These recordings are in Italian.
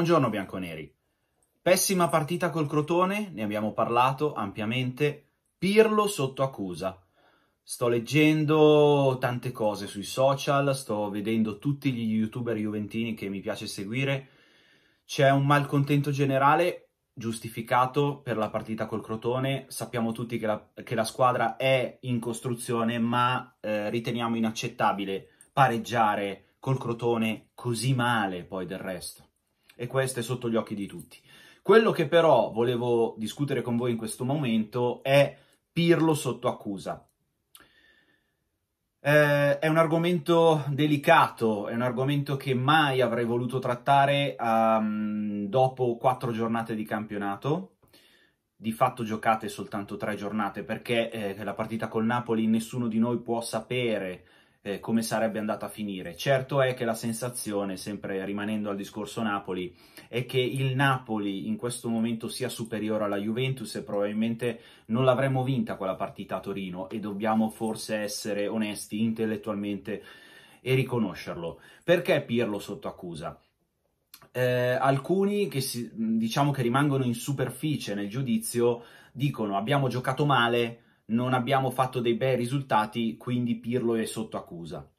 Buongiorno bianconeri. Pessima partita col Crotone, ne abbiamo parlato ampiamente. Pirlo sotto accusa. Sto leggendo tante cose sui social, sto vedendo tutti gli youtuber juventini che mi piace seguire. C'è un malcontento generale giustificato per la partita col Crotone. Sappiamo tutti che la, che la squadra è in costruzione, ma eh, riteniamo inaccettabile pareggiare col Crotone così male poi del resto e questo è sotto gli occhi di tutti. Quello che però volevo discutere con voi in questo momento è Pirlo sotto accusa. Eh, è un argomento delicato, è un argomento che mai avrei voluto trattare um, dopo quattro giornate di campionato. Di fatto giocate soltanto tre giornate perché eh, la partita col Napoli nessuno di noi può sapere eh, come sarebbe andata a finire. Certo è che la sensazione, sempre rimanendo al discorso Napoli, è che il Napoli in questo momento sia superiore alla Juventus e probabilmente non l'avremmo vinta quella partita a Torino e dobbiamo forse essere onesti intellettualmente e riconoscerlo. Perché Pirlo sotto accusa? Eh, alcuni che si, diciamo che rimangono in superficie nel giudizio dicono abbiamo giocato male, non abbiamo fatto dei bei risultati, quindi Pirlo è sotto accusa.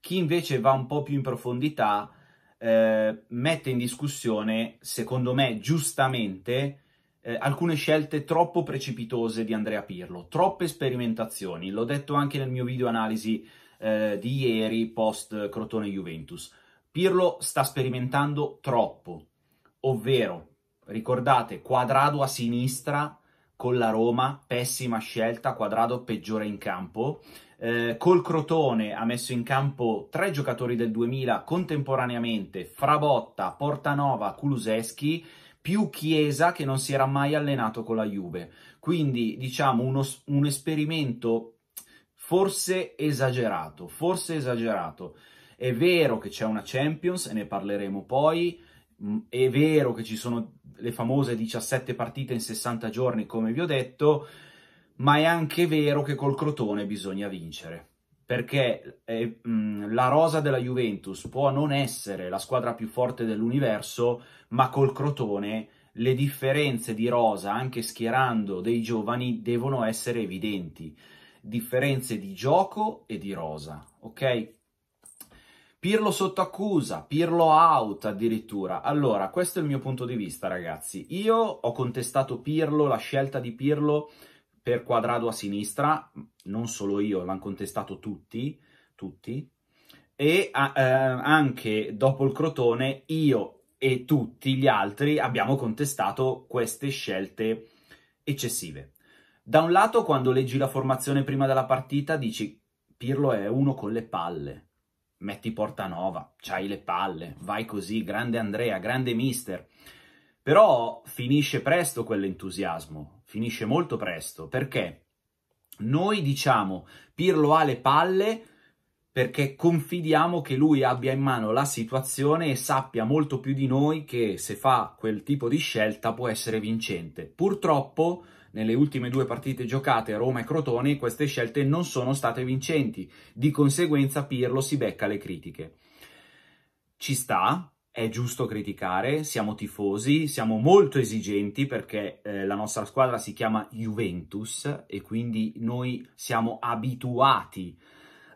Chi invece va un po' più in profondità eh, mette in discussione, secondo me giustamente, eh, alcune scelte troppo precipitose di Andrea Pirlo, troppe sperimentazioni. L'ho detto anche nel mio video analisi eh, di ieri post Crotone Juventus. Pirlo sta sperimentando troppo, ovvero, ricordate, quadrado a sinistra con la Roma, pessima scelta, quadrado peggiore in campo. Eh, col Crotone ha messo in campo tre giocatori del 2000 contemporaneamente, Frabotta, Portanova, Kuluseschi, più Chiesa che non si era mai allenato con la Juve. Quindi diciamo uno, un esperimento forse esagerato, forse esagerato. È vero che c'è una Champions, e ne parleremo poi, Mm, è vero che ci sono le famose 17 partite in 60 giorni, come vi ho detto, ma è anche vero che col Crotone bisogna vincere, perché eh, mm, la rosa della Juventus può non essere la squadra più forte dell'universo, ma col Crotone le differenze di rosa, anche schierando dei giovani, devono essere evidenti. Differenze di gioco e di rosa, ok? Pirlo sotto accusa, Pirlo out addirittura. Allora, questo è il mio punto di vista, ragazzi. Io ho contestato Pirlo, la scelta di Pirlo per quadrado a sinistra, non solo io, l'hanno contestato tutti, tutti. E eh, anche dopo il Crotone, io e tutti gli altri abbiamo contestato queste scelte eccessive. Da un lato, quando leggi la formazione prima della partita, dici Pirlo è uno con le palle metti Portanova, c'hai le palle, vai così, grande Andrea, grande mister. Però finisce presto quell'entusiasmo, finisce molto presto, perché noi diciamo Pirlo ha le palle perché confidiamo che lui abbia in mano la situazione e sappia molto più di noi che se fa quel tipo di scelta può essere vincente. Purtroppo nelle ultime due partite giocate a Roma e Crotone queste scelte non sono state vincenti, di conseguenza Pirlo si becca le critiche. Ci sta, è giusto criticare, siamo tifosi, siamo molto esigenti perché eh, la nostra squadra si chiama Juventus e quindi noi siamo abituati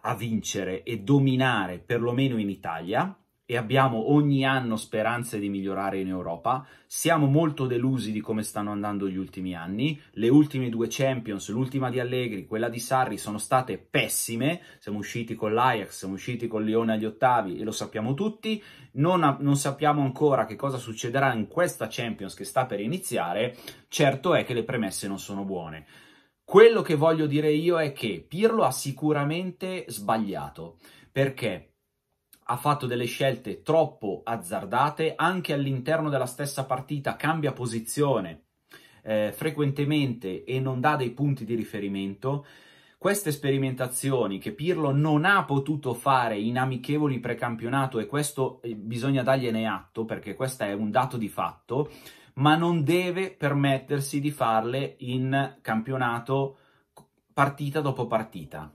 a vincere e dominare perlomeno in Italia e abbiamo ogni anno speranze di migliorare in Europa. Siamo molto delusi di come stanno andando gli ultimi anni. Le ultime due Champions, l'ultima di Allegri, quella di Sarri, sono state pessime. Siamo usciti con l'Ajax, siamo usciti con Lione agli ottavi e lo sappiamo tutti. Non, non sappiamo ancora che cosa succederà in questa Champions che sta per iniziare. Certo è che le premesse non sono buone. Quello che voglio dire io è che Pirlo ha sicuramente sbagliato perché ha fatto delle scelte troppo azzardate anche all'interno della stessa partita, cambia posizione eh, frequentemente e non dà dei punti di riferimento. Queste sperimentazioni che Pirlo non ha potuto fare in amichevoli precampionato e questo eh, bisogna dargliene atto perché questo è un dato di fatto, ma non deve permettersi di farle in campionato partita dopo partita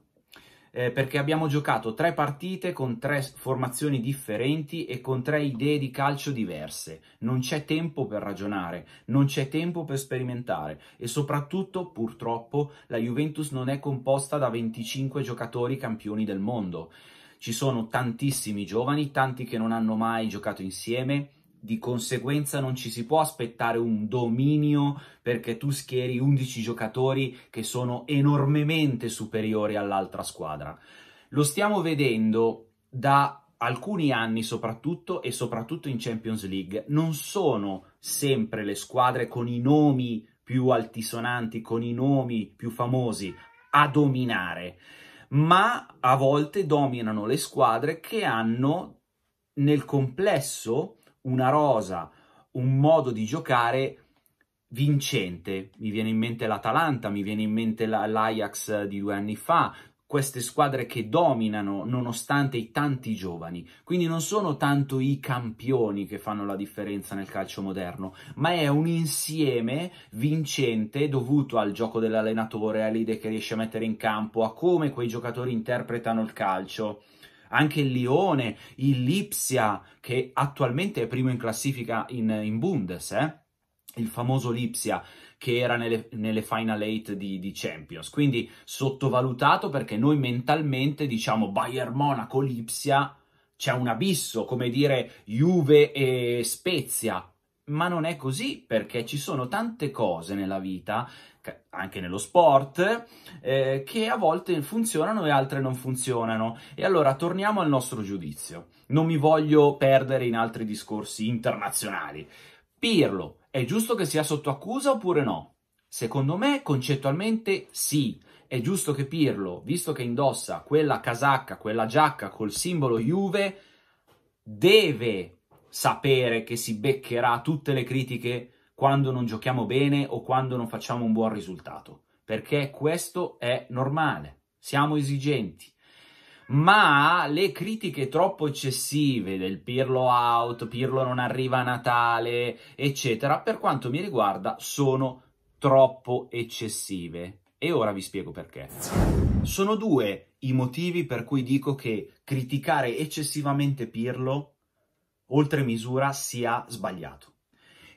eh, perché abbiamo giocato tre partite con tre formazioni differenti e con tre idee di calcio diverse. Non c'è tempo per ragionare, non c'è tempo per sperimentare e soprattutto, purtroppo, la Juventus non è composta da 25 giocatori campioni del mondo. Ci sono tantissimi giovani, tanti che non hanno mai giocato insieme, di conseguenza non ci si può aspettare un dominio perché tu schieri 11 giocatori che sono enormemente superiori all'altra squadra. Lo stiamo vedendo da alcuni anni soprattutto e soprattutto in Champions League. Non sono sempre le squadre con i nomi più altisonanti, con i nomi più famosi a dominare, ma a volte dominano le squadre che hanno nel complesso una rosa, un modo di giocare vincente. Mi viene in mente l'Atalanta, mi viene in mente la, l'Ajax di due anni fa, queste squadre che dominano nonostante i tanti giovani. Quindi non sono tanto i campioni che fanno la differenza nel calcio moderno, ma è un insieme vincente dovuto al gioco dell'allenatore, alle idee che riesce a mettere in campo, a come quei giocatori interpretano il calcio anche il Lione, il Lipsia, che attualmente è primo in classifica in, in Bundes, eh? il famoso Lipsia che era nelle, nelle final 8 di, di, Champions. Quindi sottovalutato perché noi mentalmente diciamo Bayern Monaco, Lipsia, c'è un abisso, come dire Juve e Spezia ma non è così perché ci sono tante cose nella vita, anche nello sport, eh, che a volte funzionano e altre non funzionano. E allora torniamo al nostro giudizio. Non mi voglio perdere in altri discorsi internazionali. Pirlo, è giusto che sia sotto accusa oppure no? Secondo me, concettualmente sì. È giusto che Pirlo, visto che indossa quella casacca, quella giacca col simbolo Juve, deve sapere che si beccherà tutte le critiche quando non giochiamo bene o quando non facciamo un buon risultato, perché questo è normale, siamo esigenti. Ma le critiche troppo eccessive del Pirlo out, Pirlo non arriva a Natale, eccetera, per quanto mi riguarda sono troppo eccessive. E ora vi spiego perché. Sono due i motivi per cui dico che criticare eccessivamente Pirlo oltre misura sia sbagliato.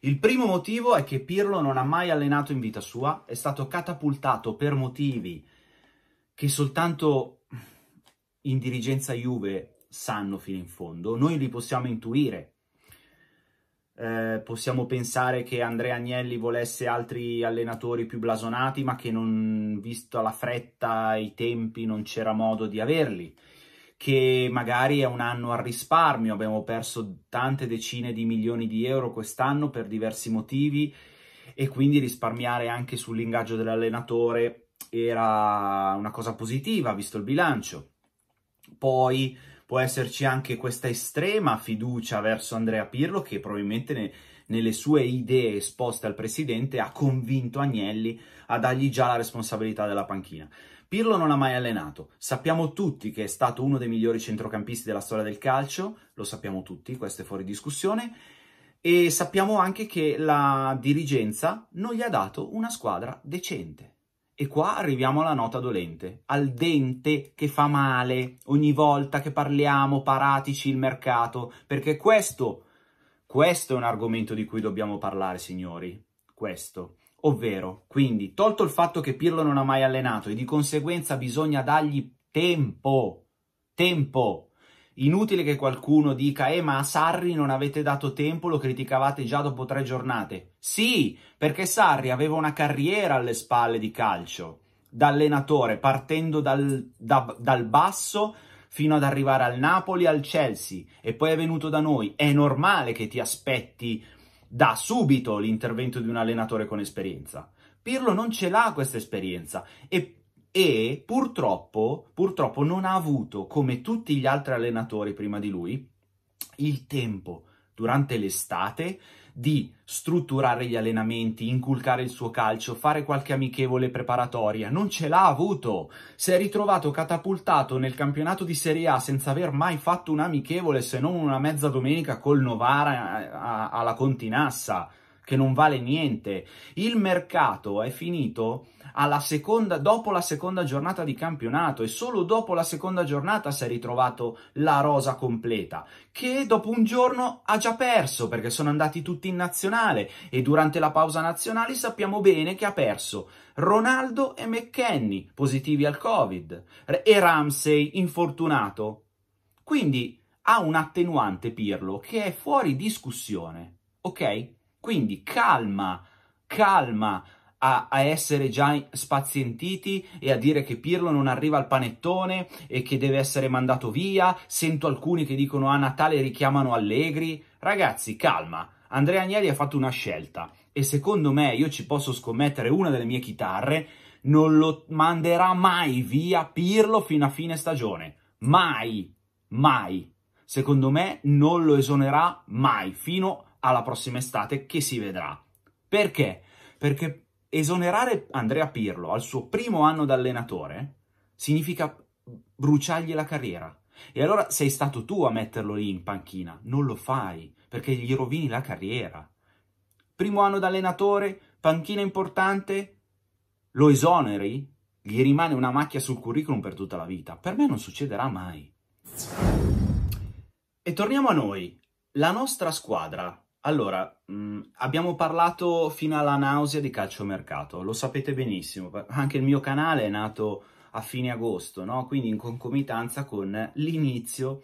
Il primo motivo è che Pirlo non ha mai allenato in vita sua, è stato catapultato per motivi che soltanto in dirigenza Juve sanno fino in fondo, noi li possiamo intuire. Eh, possiamo pensare che Andrea Agnelli volesse altri allenatori più blasonati, ma che non, visto la fretta, i tempi, non c'era modo di averli che magari è un anno al risparmio, abbiamo perso tante decine di milioni di euro quest'anno per diversi motivi e quindi risparmiare anche sull'ingaggio dell'allenatore era una cosa positiva visto il bilancio. Poi può esserci anche questa estrema fiducia verso Andrea Pirlo che probabilmente ne, nelle sue idee esposte al presidente ha convinto Agnelli a dargli già la responsabilità della panchina. Pirlo non ha mai allenato, sappiamo tutti che è stato uno dei migliori centrocampisti della storia del calcio, lo sappiamo tutti, questo è fuori discussione, e sappiamo anche che la dirigenza non gli ha dato una squadra decente. E qua arriviamo alla nota dolente, al dente che fa male ogni volta che parliamo, paratici il mercato, perché questo, questo è un argomento di cui dobbiamo parlare, signori, questo. Ovvero, quindi, tolto il fatto che Pirlo non ha mai allenato e di conseguenza bisogna dargli tempo, tempo. Inutile che qualcuno dica, eh ma a Sarri non avete dato tempo, lo criticavate già dopo tre giornate. Sì, perché Sarri aveva una carriera alle spalle di calcio, da allenatore, partendo dal, da, dal basso fino ad arrivare al Napoli, al Chelsea, e poi è venuto da noi. È normale che ti aspetti da subito l'intervento di un allenatore con esperienza. Pirlo non ce l'ha questa esperienza e, e purtroppo, purtroppo non ha avuto, come tutti gli altri allenatori prima di lui, il tempo durante l'estate di strutturare gli allenamenti, inculcare il suo calcio, fare qualche amichevole preparatoria. Non ce l'ha avuto. Si è ritrovato catapultato nel campionato di Serie A senza aver mai fatto un amichevole se non una mezza domenica col Novara eh, alla Continassa, che non vale niente. Il mercato è finito seconda, dopo la seconda giornata di campionato e solo dopo la seconda giornata si è ritrovato la rosa completa, che dopo un giorno ha già perso perché sono andati tutti in nazionale e durante la pausa nazionale sappiamo bene che ha perso Ronaldo e McKenny positivi al Covid e Ramsey infortunato. Quindi ha un attenuante Pirlo che è fuori discussione, ok? Quindi calma, calma, a, a, essere già spazientiti e a dire che Pirlo non arriva al panettone e che deve essere mandato via. Sento alcuni che dicono a Natale richiamano Allegri. Ragazzi, calma. Andrea Agnelli ha fatto una scelta e secondo me, io ci posso scommettere una delle mie chitarre, non lo manderà mai via Pirlo fino a fine stagione. Mai, mai. Secondo me non lo esonerà mai fino alla prossima estate che si vedrà. Perché? Perché esonerare Andrea Pirlo al suo primo anno da allenatore significa bruciargli la carriera. E allora sei stato tu a metterlo lì in panchina, non lo fai perché gli rovini la carriera. Primo anno da allenatore, panchina importante, lo esoneri, gli rimane una macchia sul curriculum per tutta la vita. Per me non succederà mai. E torniamo a noi. La nostra squadra allora, mh, mm, abbiamo parlato fino alla nausea di calciomercato, lo sapete benissimo, anche il mio canale è nato a fine agosto, no? quindi in concomitanza con l'inizio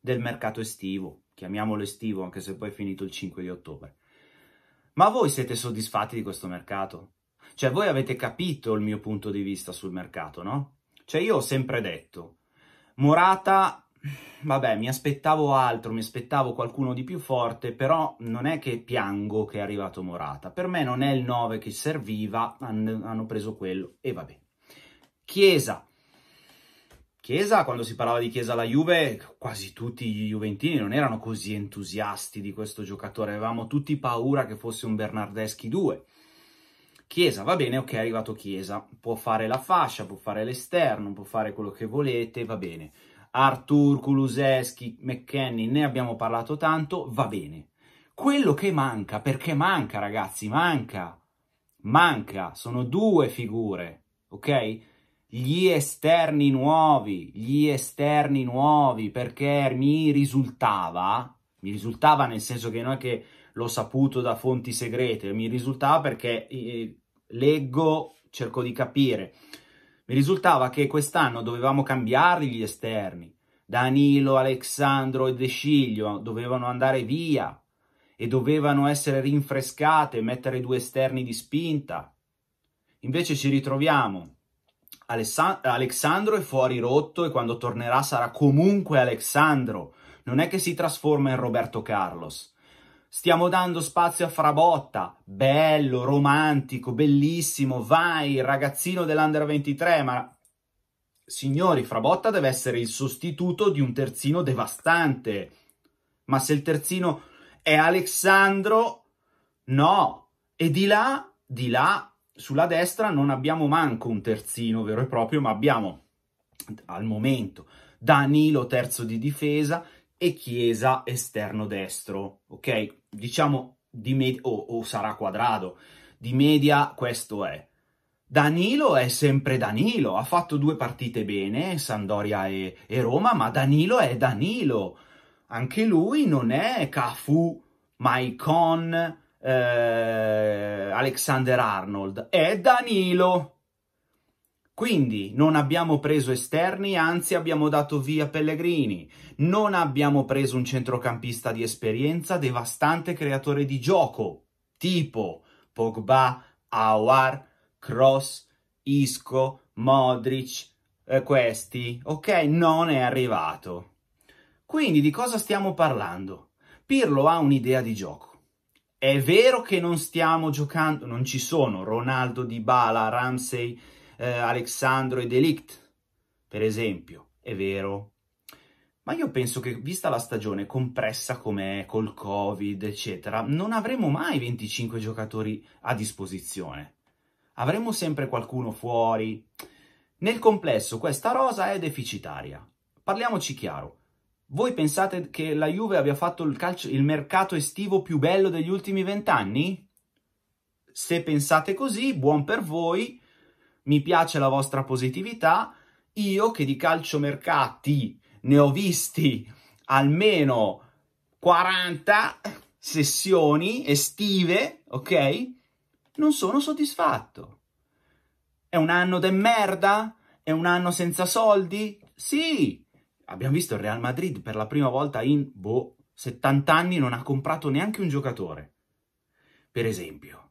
del mercato estivo, chiamiamolo estivo anche se poi è finito il 5 di ottobre. Ma voi siete soddisfatti di questo mercato? Cioè voi avete capito il mio punto di vista sul mercato, no? Cioè io ho sempre detto, Morata vabbè, mi aspettavo altro, mi aspettavo qualcuno di più forte, però non è che piango che è arrivato Morata. Per me non è il 9 che serviva, hanno preso quello e vabbè. Chiesa. Chiesa, quando si parlava di Chiesa alla Juve, quasi tutti i Juventini non erano così entusiasti di questo giocatore, avevamo tutti paura che fosse un Bernardeschi 2. Chiesa, va bene, ok, è arrivato Chiesa, può fare la fascia, può fare l'esterno, può fare quello che volete, va bene Artur, Kuluseschi, McKenny, ne abbiamo parlato tanto, va bene. Quello che manca, perché manca ragazzi, manca, manca, sono due figure, ok? Gli esterni nuovi, gli esterni nuovi, perché mi risultava, mi risultava nel senso che non è che l'ho saputo da fonti segrete, mi risultava perché eh, leggo, cerco di capire. Mi risultava che quest'anno dovevamo cambiare gli esterni. Danilo, Alexandro e De dovevano andare via e dovevano essere rinfrescate e mettere due esterni di spinta. Invece ci ritroviamo. Alessa- Alexandro è fuori rotto e quando tornerà sarà comunque Alexandro. Non è che si trasforma in Roberto Carlos. Stiamo dando spazio a Frabotta, bello, romantico, bellissimo, vai, ragazzino dell'Under 23, ma signori, Frabotta deve essere il sostituto di un terzino devastante. Ma se il terzino è Alexandro, no. E di là, di là, sulla destra non abbiamo manco un terzino vero e proprio, ma abbiamo al momento Danilo terzo di difesa, e Chiesa esterno destro, ok? Diciamo di media, o, o sarà quadrato, di media questo è. Danilo è sempre Danilo, ha fatto due partite bene, Sandoria e, e Roma, ma Danilo è Danilo. Anche lui non è Cafu, Maicon, eh, Alexander Arnold, è Danilo. Quindi non abbiamo preso esterni, anzi abbiamo dato via Pellegrini. Non abbiamo preso un centrocampista di esperienza, devastante creatore di gioco, tipo Pogba, Awar, Cross, Isco, Modric, eh, questi. Ok, non è arrivato. Quindi di cosa stiamo parlando? Pirlo ha un'idea di gioco. È vero che non stiamo giocando, non ci sono Ronaldo, Dybala, Ramsey eh, Alexandro e Delict, per esempio, è vero. Ma io penso che, vista la stagione compressa com'è, col Covid, eccetera, non avremo mai 25 giocatori a disposizione. Avremo sempre qualcuno fuori. Nel complesso questa rosa è deficitaria. Parliamoci chiaro. Voi pensate che la Juve abbia fatto il, calcio, il mercato estivo più bello degli ultimi vent'anni? Se pensate così, buon per voi, mi piace la vostra positività. Io che di calciomercati ne ho visti almeno 40 sessioni estive, ok? Non sono soddisfatto. È un anno de merda? È un anno senza soldi? Sì! Abbiamo visto il Real Madrid per la prima volta in, boh, 70 anni non ha comprato neanche un giocatore. Per esempio.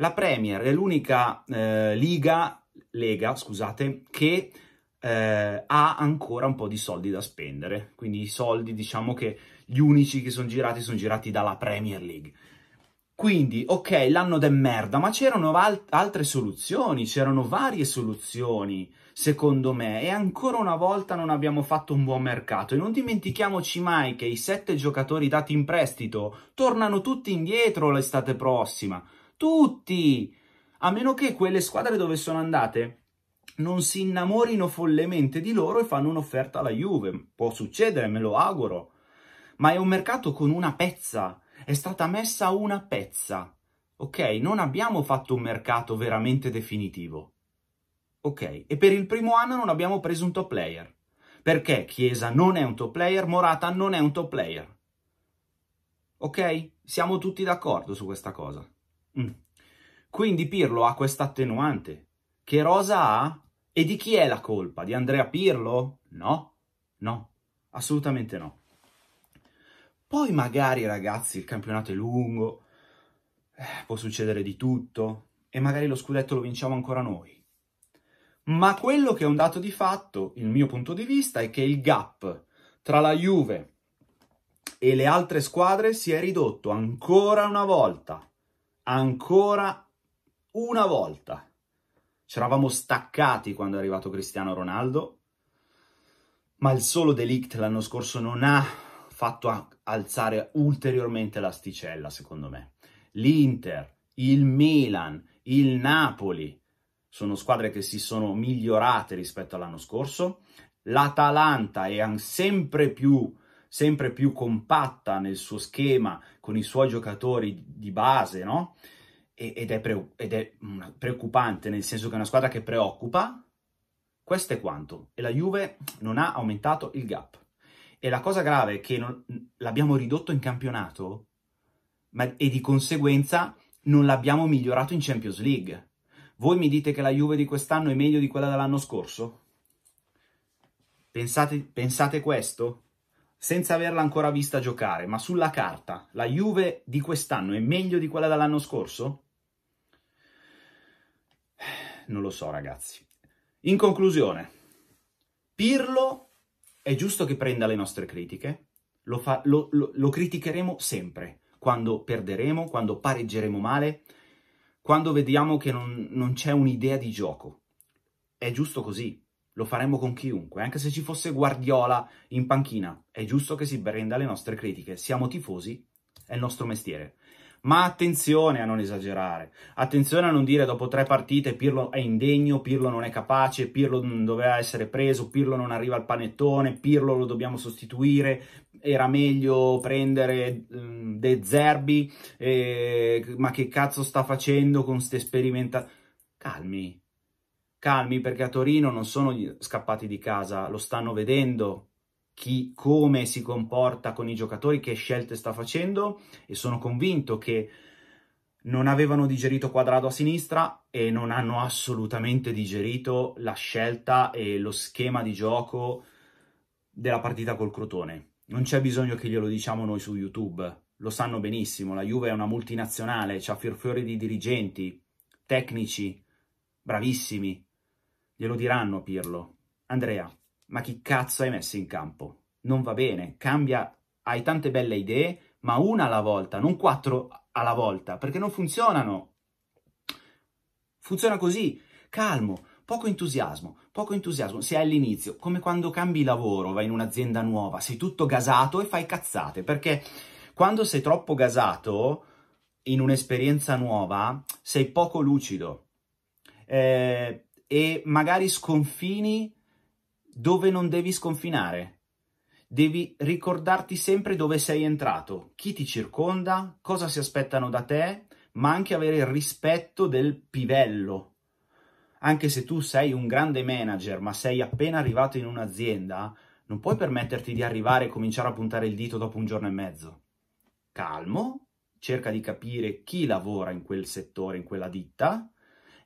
La Premier è l'unica eh, liga, lega, scusate, che eh, ha ancora un po' di soldi da spendere. Quindi i soldi, diciamo che gli unici che sono girati sono girati dalla Premier League. Quindi, ok, l'anno de merda, ma c'erano al- altre soluzioni, c'erano varie soluzioni, secondo me, e ancora una volta non abbiamo fatto un buon mercato. E non dimentichiamoci mai che i sette giocatori dati in prestito tornano tutti indietro l'estate prossima tutti, a meno che quelle squadre dove sono andate non si innamorino follemente di loro e fanno un'offerta alla Juve. Può succedere, me lo auguro. Ma è un mercato con una pezza. È stata messa una pezza. Ok? Non abbiamo fatto un mercato veramente definitivo. Ok? E per il primo anno non abbiamo preso un top player. Perché Chiesa non è un top player, Morata non è un top player. Ok? Siamo tutti d'accordo su questa cosa. Mm. Quindi Pirlo ha questa attenuante. Che Rosa ha? E di chi è la colpa? Di Andrea Pirlo? No, no, assolutamente no. Poi magari ragazzi il campionato è lungo, eh, può succedere di tutto e magari lo scudetto lo vinciamo ancora noi. Ma quello che è un dato di fatto, il mio punto di vista, è che il gap tra la Juve e le altre squadre si è ridotto ancora una volta ancora una volta. Ci eravamo staccati quando è arrivato Cristiano Ronaldo, ma il solo delict l'anno scorso non ha fatto alzare ulteriormente l'asticella, secondo me. L'Inter, il Milan, il Napoli sono squadre che si sono migliorate rispetto all'anno scorso. L'Atalanta è sempre più sempre più compatta nel suo schema con i suoi giocatori di base, no? ed è, pre- ed è preoccupante, nel senso che è una squadra che preoccupa. Questo è quanto. E la Juve non ha aumentato il gap. E la cosa grave è che non, l'abbiamo ridotto in campionato ma, e di conseguenza non l'abbiamo migliorato in Champions League. Voi mi dite che la Juve di quest'anno è meglio di quella dell'anno scorso? Pensate, pensate questo? senza averla ancora vista giocare, ma sulla carta, la Juve di quest'anno è meglio di quella dell'anno scorso? Non lo so, ragazzi. In conclusione, Pirlo è giusto che prenda le nostre critiche, lo, fa, lo, lo, lo criticheremo sempre, quando perderemo, quando pareggeremo male, quando vediamo che non, non c'è un'idea di gioco. È giusto così, lo faremmo con chiunque, anche se ci fosse Guardiola in panchina. È giusto che si prenda le nostre critiche. Siamo tifosi, è il nostro mestiere. Ma attenzione a non esagerare, attenzione a non dire dopo tre partite Pirlo è indegno, Pirlo non è capace, Pirlo non doveva essere preso, Pirlo non arriva al panettone, Pirlo lo dobbiamo sostituire, era meglio prendere um, De Zerbi, eh, ma che cazzo sta facendo con queste sperimentazioni? Calmi, calmi perché a Torino non sono scappati di casa, lo stanno vedendo chi, come si comporta con i giocatori, che scelte sta facendo e sono convinto che non avevano digerito quadrato a sinistra e non hanno assolutamente digerito la scelta e lo schema di gioco della partita col Crotone. Non c'è bisogno che glielo diciamo noi su YouTube, lo sanno benissimo, la Juve è una multinazionale, ha fiorfiori di dirigenti, tecnici, bravissimi, Glielo diranno a Pirlo. Andrea, ma chi cazzo hai messo in campo? Non va bene, cambia, hai tante belle idee, ma una alla volta, non quattro alla volta, perché non funzionano. Funziona così, calmo, poco entusiasmo, poco entusiasmo, sei all'inizio, come quando cambi lavoro, vai in un'azienda nuova, sei tutto gasato e fai cazzate, perché quando sei troppo gasato in un'esperienza nuova, sei poco lucido. Eh, e magari sconfini dove non devi sconfinare. Devi ricordarti sempre dove sei entrato, chi ti circonda, cosa si aspettano da te, ma anche avere il rispetto del pivello. Anche se tu sei un grande manager, ma sei appena arrivato in un'azienda, non puoi permetterti di arrivare e cominciare a puntare il dito dopo un giorno e mezzo. Calmo, cerca di capire chi lavora in quel settore, in quella ditta,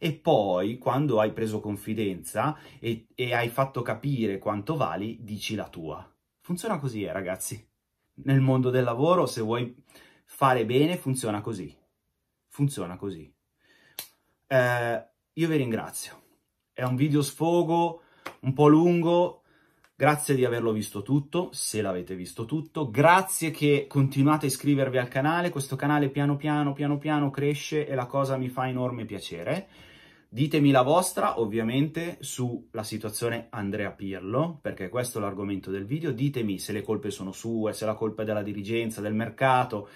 e poi quando hai preso confidenza e, e hai fatto capire quanto vali, dici la tua. Funziona così, eh, ragazzi. Nel mondo del lavoro, se vuoi fare bene, funziona così. Funziona così. Eh, io vi ringrazio. È un video sfogo, un po' lungo, Grazie di averlo visto tutto, se l'avete visto tutto. Grazie che continuate a iscrivervi al canale. Questo canale piano piano, piano piano cresce e la cosa mi fa enorme piacere. Ditemi la vostra ovviamente sulla situazione Andrea Pirlo, perché questo è l'argomento del video. Ditemi se le colpe sono sue, se la colpa è della dirigenza, del mercato,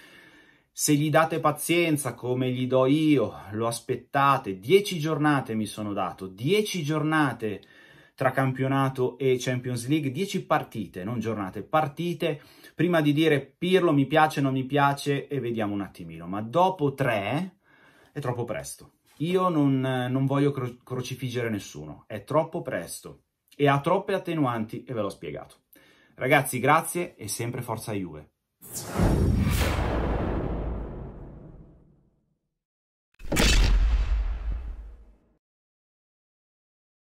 se gli date pazienza come gli do io, lo aspettate. Dieci giornate mi sono dato, dieci giornate tra campionato e Champions League, dieci partite, non giornate, partite, prima di dire Pirlo mi piace, non mi piace e vediamo un attimino, ma dopo tre è troppo presto. Io non, non voglio cro- crocifiggere nessuno, è troppo presto e ha troppe attenuanti e ve l'ho spiegato. Ragazzi, grazie e sempre forza Juve.